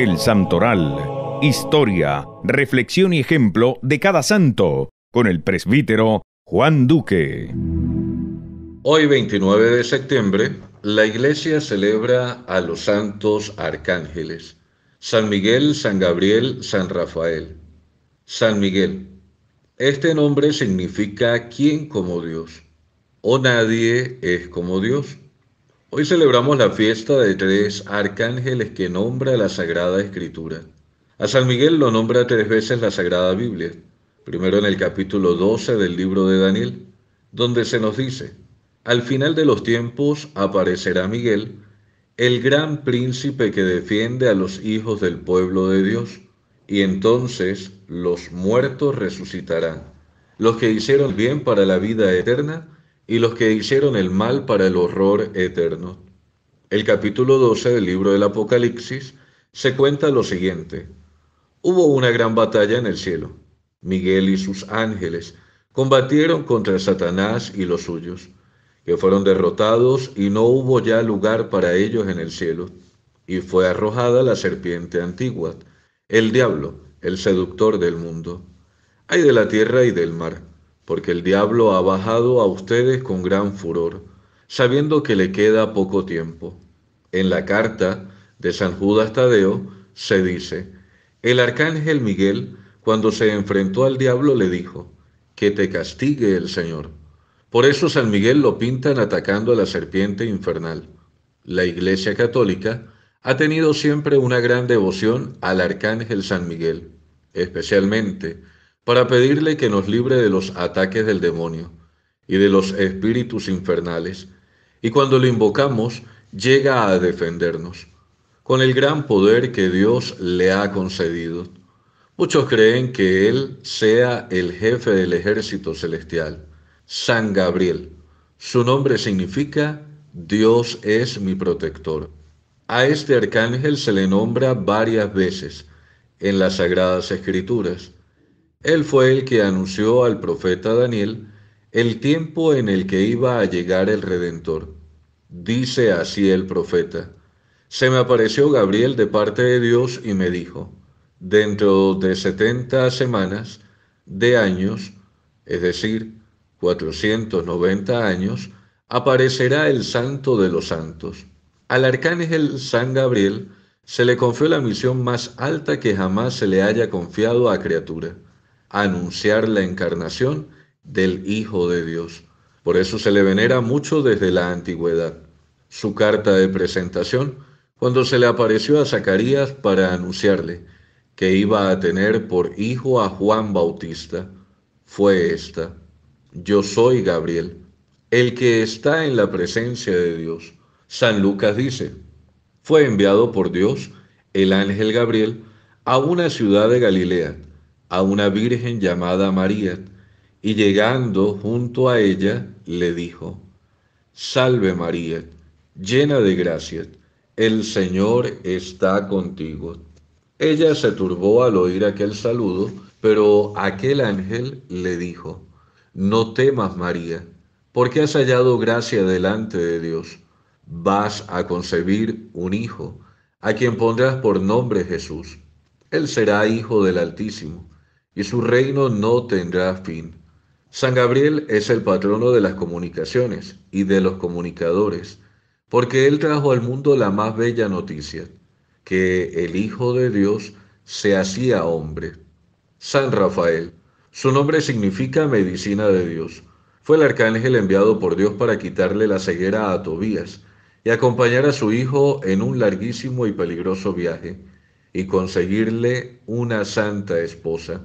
El Santoral. Historia, reflexión y ejemplo de cada santo, con el presbítero Juan Duque. Hoy 29 de septiembre, la iglesia celebra a los santos arcángeles, San Miguel, San Gabriel, San Rafael. San Miguel. Este nombre significa quién como Dios, o nadie es como Dios. Hoy celebramos la fiesta de tres arcángeles que nombra la Sagrada Escritura. A San Miguel lo nombra tres veces la Sagrada Biblia, primero en el capítulo 12 del libro de Daniel, donde se nos dice, al final de los tiempos aparecerá Miguel, el gran príncipe que defiende a los hijos del pueblo de Dios, y entonces los muertos resucitarán. Los que hicieron bien para la vida eterna y los que hicieron el mal para el horror eterno. El capítulo 12 del libro del Apocalipsis se cuenta lo siguiente. Hubo una gran batalla en el cielo. Miguel y sus ángeles combatieron contra Satanás y los suyos, que fueron derrotados y no hubo ya lugar para ellos en el cielo. Y fue arrojada la serpiente antigua, el diablo, el seductor del mundo. Hay de la tierra y del mar porque el diablo ha bajado a ustedes con gran furor, sabiendo que le queda poco tiempo. En la carta de San Judas Tadeo se dice, el arcángel Miguel, cuando se enfrentó al diablo, le dijo, que te castigue el Señor. Por eso San Miguel lo pintan atacando a la serpiente infernal. La Iglesia Católica ha tenido siempre una gran devoción al arcángel San Miguel, especialmente para pedirle que nos libre de los ataques del demonio y de los espíritus infernales, y cuando lo invocamos llega a defendernos, con el gran poder que Dios le ha concedido. Muchos creen que Él sea el jefe del ejército celestial, San Gabriel. Su nombre significa Dios es mi protector. A este arcángel se le nombra varias veces en las Sagradas Escrituras él fue el que anunció al profeta Daniel el tiempo en el que iba a llegar el Redentor. Dice así el profeta, se me apareció Gabriel de parte de Dios y me dijo, dentro de setenta semanas de años, es decir, cuatrocientos noventa años, aparecerá el Santo de los Santos. Al arcángel San Gabriel se le confió la misión más alta que jamás se le haya confiado a criatura anunciar la encarnación del Hijo de Dios. Por eso se le venera mucho desde la antigüedad. Su carta de presentación, cuando se le apareció a Zacarías para anunciarle que iba a tener por hijo a Juan Bautista, fue esta. Yo soy Gabriel, el que está en la presencia de Dios. San Lucas dice, fue enviado por Dios el ángel Gabriel a una ciudad de Galilea a una virgen llamada María, y llegando junto a ella le dijo, Salve María, llena de gracia, el Señor está contigo. Ella se turbó al oír aquel saludo, pero aquel ángel le dijo, No temas María, porque has hallado gracia delante de Dios. Vas a concebir un hijo, a quien pondrás por nombre Jesús. Él será hijo del Altísimo y su reino no tendrá fin. San Gabriel es el patrono de las comunicaciones y de los comunicadores, porque él trajo al mundo la más bella noticia, que el Hijo de Dios se hacía hombre. San Rafael, su nombre significa medicina de Dios. Fue el arcángel enviado por Dios para quitarle la ceguera a Tobías y acompañar a su hijo en un larguísimo y peligroso viaje y conseguirle una santa esposa.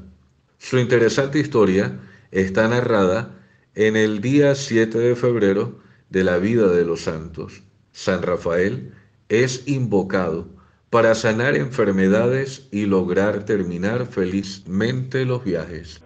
Su interesante historia está narrada en el día 7 de febrero de la vida de los santos. San Rafael es invocado para sanar enfermedades y lograr terminar felizmente los viajes.